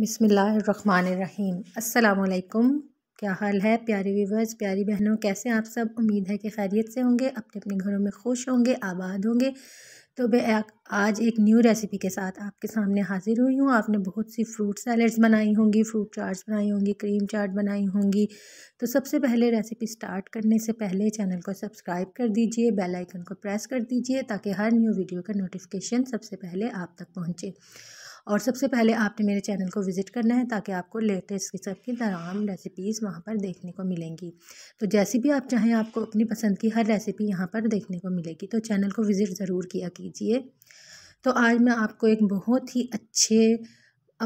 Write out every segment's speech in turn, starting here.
बिसमीम् अल्लाम क्या हाल है प्यारे व्यूवर्स प्यारी बहनों कैसे आप सब उम्मीद है कि खैरियत से होंगे अपने अपने घरों में खुश होंगे आबाद होंगे तो मैं आज एक न्यू रेसिपी के साथ आपके सामने हाज़िर हुई हूँ आपने बहुत सी फ्रूट सैलड्स बनाई होंगी फ्रूट चाट्स बनाई होंगी क्रीम चाट बनाई होंगी तो सबसे पहले रेसिपी स्टार्ट करने से पहले चैनल को सब्सक्राइब कर दीजिए बेल आइकन को प्रेस कर दीजिए ताकि हर न्यू वीडियो का नोटिफिकेशन सबसे पहले आप तक पहुँचे और सबसे पहले आपने मेरे चैनल को विज़िट करना है ताकि आपको लेटेस्ट किस्म की तमाम रेसिपीज़ वहाँ पर देखने को मिलेंगी तो जैसी भी आप चाहें आपको अपनी पसंद की हर रेसिपी यहाँ पर देखने को मिलेगी तो चैनल को विज़िट ज़रूर किया कीजिए तो आज मैं आपको एक बहुत ही अच्छे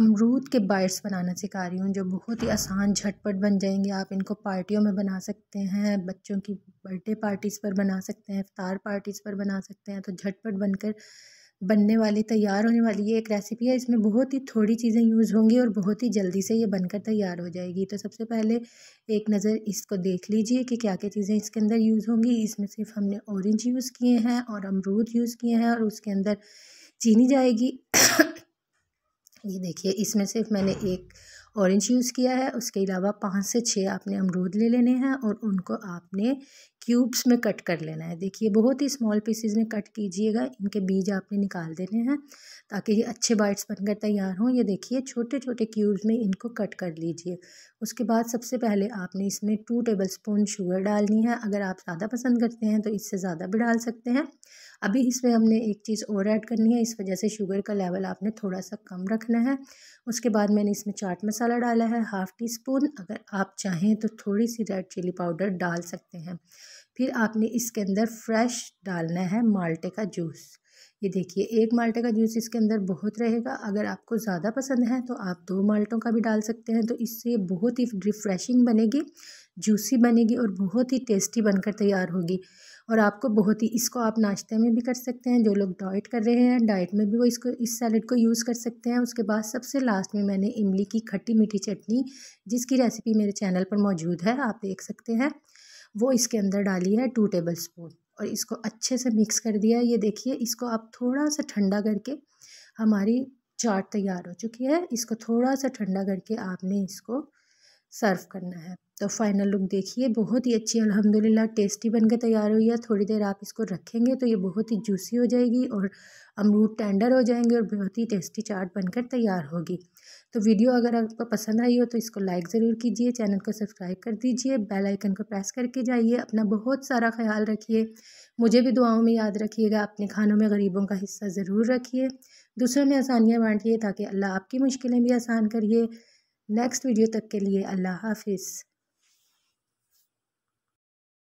अमरूद के बाइट्स बनाना सिखा रही हूँ जो बहुत ही आसान झटपट बन जाएंगे आप इनको पार्टियों में बना सकते हैं बच्चों की बर्थडे पार्टीज़ पर बना सकते हैं इफ्तार पार्टीज़ पर बना सकते हैं तो झटपट बनकर बनने वाली तैयार होने वाली ये एक रेसिपी है इसमें बहुत ही थोड़ी चीज़ें यूज़ होंगी और बहुत ही जल्दी से ये बनकर तैयार हो जाएगी तो सबसे पहले एक नज़र इसको देख लीजिए कि क्या क्या चीज़ें इसके अंदर यूज़ होंगी इसमें सिर्फ हमने ऑरेंज यूज़ किए हैं और अमरूद यूज़ किए हैं और उसके अंदर चीनी जाएगी ये देखिए इसमें सिर्फ मैंने एक ऑरेंज यूज़ किया है उसके अलावा पाँच से छः आपने अमरूद ले लेने हैं और उनको आपने क्यूब्स में कट कर लेना है देखिए बहुत ही स्मॉल पीसेज में कट कीजिएगा इनके बीज आपने निकाल देने हैं ताकि ये अच्छे बाइट्स बनकर तैयार हों ये देखिए छोटे छोटे क्यूब्स में इनको कट कर लीजिए उसके बाद सबसे पहले आपने इसमें टू टेबल स्पून शुगर डालनी है अगर आप ज़्यादा पसंद करते हैं तो इससे ज़्यादा भी डाल सकते हैं अभी इसमें हमने एक चीज़ और ऐड करनी है इस वजह से शुगर का लेवल आपने थोड़ा सा कम रखना है उसके बाद मैंने इसमें चाट मसाला डाला है हाफ़ टी स्पून अगर आप चाहें तो थोड़ी सी रेड चिली पाउडर डाल सकते हैं फिर आपने इसके अंदर फ्रेश डालना है माल्टे का जूस ये देखिए एक माल्टे का जूस इसके अंदर बहुत रहेगा अगर आपको ज़्यादा पसंद है तो आप दो माल्टों का भी डाल सकते हैं तो इससे बहुत ही रिफ़्रेशिंग बनेगी जूसी बनेगी और बहुत ही टेस्टी बनकर तैयार होगी और आपको बहुत ही इसको आप नाश्ते में भी कर सकते हैं जो लोग डाइट कर रहे हैं डाइट में भी वो इसको इस सैलड को यूज़ कर सकते हैं उसके बाद सबसे लास्ट में मैंने इमली की खट्टी मीठी चटनी जिसकी रेसिपी मेरे चैनल पर मौजूद है आप देख सकते हैं वो इसके अंदर डाली है टू टेबल स्पून और इसको अच्छे से मिक्स कर दिया ये देखिए इसको आप थोड़ा सा ठंडा करके हमारी चाट तैयार हो चुकी है इसको थोड़ा सा ठंडा करके आपने इसको सर्व करना है तो फाइनल लुक देखिए बहुत ही अच्छी अल्हम्दुलिल्लाह टेस्टी बनकर तैयार हुई है थोड़ी देर आप इसको रखेंगे तो ये बहुत ही जूसी हो जाएगी और अमरूद टेंडर हो जाएंगे और बहुत ही टेस्टी चाट बनकर तैयार होगी तो वीडियो अगर आपको पसंद आई हो तो इसको लाइक ज़रूर कीजिए चैनल को सब्सक्राइब कर दीजिए बेल आइकन को प्रेस करके जाइए अपना बहुत सारा ख्याल रखिए मुझे भी दुआओं में याद रखिएगा अपने खानों में गरीबों का हिस्सा ज़रूर रखिए दूसरों में आसानियाँ बांटिए ताकि अल्लाह आपकी मुश्किलें भी आसान करिए नेक्स्ट वीडियो तक के लिए अल्लाह हाफिज़